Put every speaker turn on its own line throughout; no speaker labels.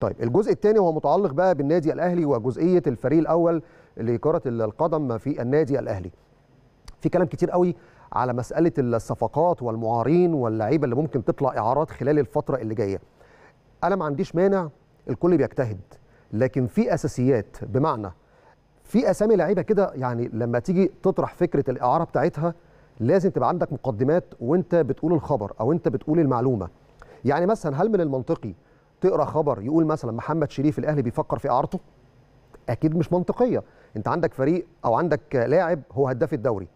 طيب الجزء الثاني هو متعلق بقى بالنادي الاهلي وجزئيه الفريق الاول لكره القدم في النادي الاهلي. في كلام كتير قوي على مساله الصفقات والمعارين واللعيبه اللي ممكن تطلع اعارات خلال الفتره اللي جايه. انا ما عنديش مانع الكل بيجتهد لكن في اساسيات بمعنى في اسامي لعيبه كده يعني لما تيجي تطرح فكره الاعاره بتاعتها لازم تبقى عندك مقدمات وانت بتقول الخبر او انت بتقول المعلومه. يعني مثلا هل من المنطقي تقرا خبر يقول مثلا محمد شريف الاهلي بيفكر في اعارته اكيد مش منطقيه انت عندك فريق او عندك لاعب هو هداف الدوري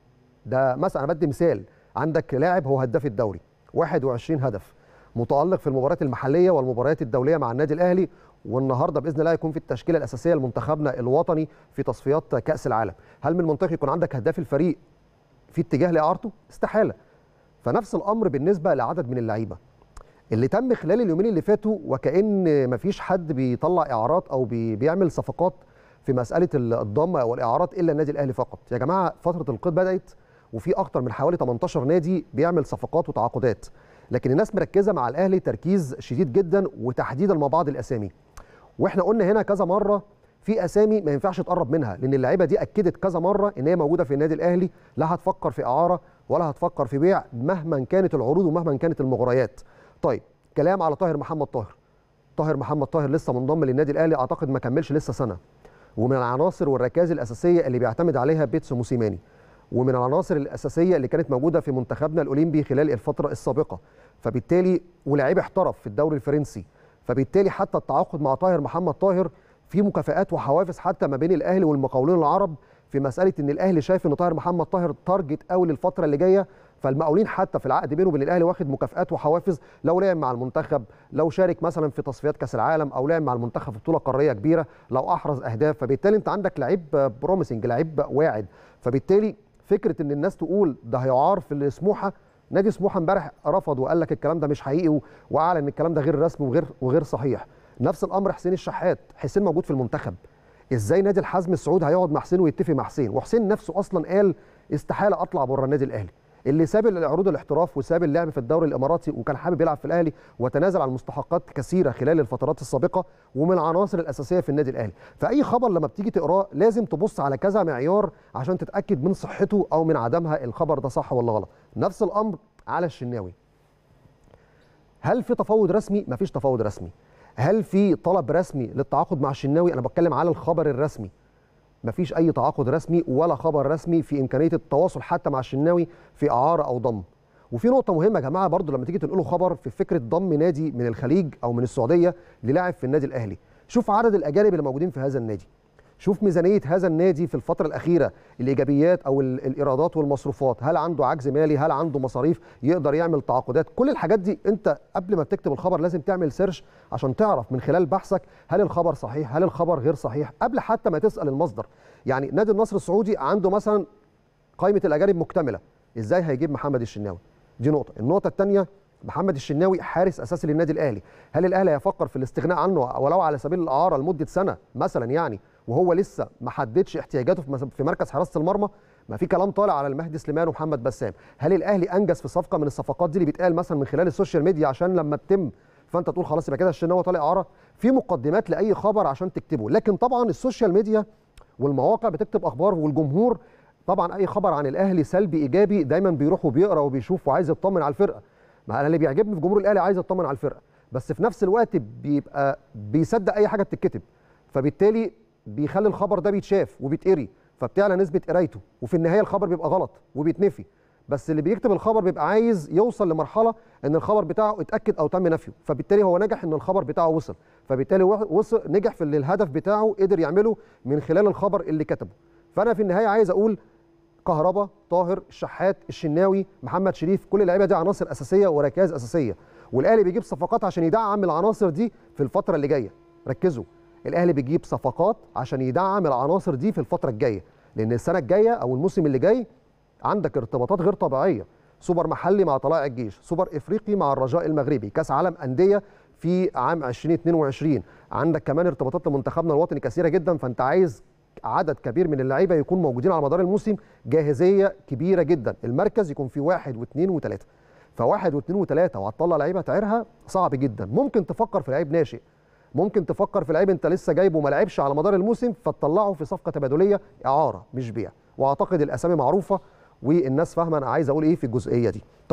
ده مثلا انا بدي مثال عندك لاعب هو هداف الدوري 21 هدف متالق في المباريات المحليه والمباريات الدوليه مع النادي الاهلي والنهارده باذن الله يكون في التشكيله الاساسيه لمنتخبنا الوطني في تصفيات كاس العالم هل من المنطقي يكون عندك هداف الفريق في اتجاه لاعارته استحاله فنفس الامر بالنسبه لعدد من اللعيبه اللي تم خلال اليومين اللي فاتوا وكأن مفيش حد بيطلع إعارات أو بيعمل صفقات في مسألة الضم أو الإعارات إلا النادي الأهلي فقط يا جماعة فترة القيد بدأت وفي أكتر من حوالي 18 نادي بيعمل صفقات وتعاقدات لكن الناس مركزة مع الأهلي تركيز شديد جدا وتحديدا مع بعض الأسامي واحنا قلنا هنا كذا مرة في اسامي ما ينفعش تقرب منها لان اللعيبه دي اكدت كذا مره ان هي موجوده في النادي الاهلي لا هتفكر في اعاره ولا هتفكر في بيع مهما كانت العروض ومهما كانت المغريات طيب كلام على طاهر محمد طاهر طاهر محمد طاهر لسه منضم للنادي الاهلي اعتقد ما كملش لسه سنه ومن العناصر والركائز الاساسيه اللي بيعتمد عليها بيتسو موسيماني ومن العناصر الاساسيه اللي كانت موجوده في منتخبنا الاولمبي خلال الفتره السابقه فبالتالي ولاعيب احترف في الدوري الفرنسي فبالتالي حتى التعاقد مع طاهر محمد طاهر في مكافئات وحوافز حتى ما بين الاهلي والمقاولين العرب في مساله ان الاهلي شايف ان طاهر محمد طاهر تارجت قوي للفتره اللي جايه فالمقاولين حتى في العقد بينه وبين الاهلي واخد مكافئات وحوافز لو لعب مع المنتخب لو شارك مثلا في تصفيات كاس العالم او لعب مع المنتخب في بطوله قاريه كبيره لو احرز اهداف فبالتالي انت عندك لعيب بروميسنج لعيب واعد فبالتالي فكره ان الناس تقول ده هيعار في سموحه نادي سموحه امبارح رفض وقال لك الكلام ده مش حقيقي واعلن ان الكلام ده غير رسمي وغير وغير صحيح نفس الامر حسين الشحات حسين موجود في المنتخب ازاي نادي الحزم السعودي هيقعد مع حسين ويتفق مع حسين وحسين نفسه اصلا قال استحاله اطلع بره النادي الاهلي اللي ساب العروض الاحتراف وساب اللعب في الدوري الاماراتي وكان حابب يلعب في الاهلي وتنازل عن مستحقات كثيره خلال الفترات السابقه ومن العناصر الاساسيه في النادي الاهلي فاي خبر لما بتيجي تقراه لازم تبص على كذا معيار عشان تتاكد من صحته او من عدمها الخبر ده صح ولا غلط نفس الامر على الشناوي هل في تفاوض رسمي مفيش تفاوض رسمي هل في طلب رسمي للتعاقد مع الشناوي انا بتكلم على الخبر الرسمي مفيش اي تعاقد رسمي ولا خبر رسمي في امكانيه التواصل حتى مع الشناوي في اعاره او ضم وفي نقطه مهمه يا جماعه برضو لما تيجي تنقلوا خبر في فكره ضم نادي من الخليج او من السعوديه للاعب في النادي الاهلي شوف عدد الاجانب اللي موجودين في هذا النادي شوف ميزانيه هذا النادي في الفتره الاخيره الايجابيات او الايرادات والمصروفات هل عنده عجز مالي هل عنده مصاريف يقدر يعمل تعاقدات كل الحاجات دي انت قبل ما بتكتب الخبر لازم تعمل سيرش عشان تعرف من خلال بحثك هل الخبر صحيح هل الخبر غير صحيح قبل حتى ما تسال المصدر يعني نادي النصر السعودي عنده مثلا قائمه الاجانب مكتمله ازاي هيجيب محمد الشناوي دي نقطه النقطه الثانيه محمد الشناوي حارس اساسي للنادي الاهلي هل الاهلي هيفكر في الاستغناء عنه ولو على سبيل الاعاره لمده سنه مثلا يعني وهو لسه ما حددش احتياجاته في مركز حراسه المرمى ما في كلام طالع على المهدي سليمان ومحمد بسام هل الاهلي انجز في صفقه من الصفقات دي اللي بيتقال مثلا من خلال السوشيال ميديا عشان لما تتم فانت تقول خلاص يبقى كده الشناوي طالع اعاره في مقدمات لاي خبر عشان تكتبه لكن طبعا السوشيال ميديا والمواقع بتكتب اخبار والجمهور طبعا اي خبر عن الاهلي سلبي ايجابي دايما بيروح وبيقرا وبيشوف وعايز يطمن على الفرقه ما انا اللي بيعجبني في جمهور الاهلي عايز يطمن على الفرقه بس في نفس الوقت بيبقى بيصدق اي حاجه بتتكتب فبالتالي بيخلي الخبر ده بيتشاف وبيتقري فبتعلى نسبه قرايته وفي النهايه الخبر بيبقى غلط وبيتنفي بس اللي بيكتب الخبر بيبقى عايز يوصل لمرحله ان الخبر بتاعه اتاكد او تم نفيه فبالتالي هو نجح ان الخبر بتاعه وصل فبالتالي وصل نجح في اللي الهدف بتاعه قدر يعمله من خلال الخبر اللي كتبه فانا في النهايه عايز اقول كهربا طاهر الشحات الشناوي محمد شريف كل اللعيبه دي عناصر اساسيه وركائز اساسيه والاهلي بيجيب صفقات عشان يدعم العناصر دي في الفتره اللي جايه ركزوا الاهلي بيجيب صفقات عشان يدعم العناصر دي في الفتره الجايه لان السنه الجايه او الموسم اللي جاي عندك ارتباطات غير طبيعيه سوبر محلي مع طلائع الجيش سوبر افريقي مع الرجاء المغربي كاس عالم انديه في عام 2022 عندك كمان ارتباطات لمنتخبنا الوطني كثيره جدا فانت عايز عدد كبير من اللعيبه يكون موجودين على مدار الموسم جاهزيه كبيره جدا المركز يكون فيه واحد واثنين وثلاثه فواحد واثنين وثلاثه وهتطلع لعيبه تعيرها صعب جدا ممكن تفكر في لعيب ناشئ ممكن تفكر في لعيب انت لسه جايبه ما لعبش على مدار الموسم فتطلعه في صفقه تبادليه اعاره مش بيع واعتقد الاسامي معروفه والناس فاهمه انا عايز اقول ايه في الجزئيه دي طيب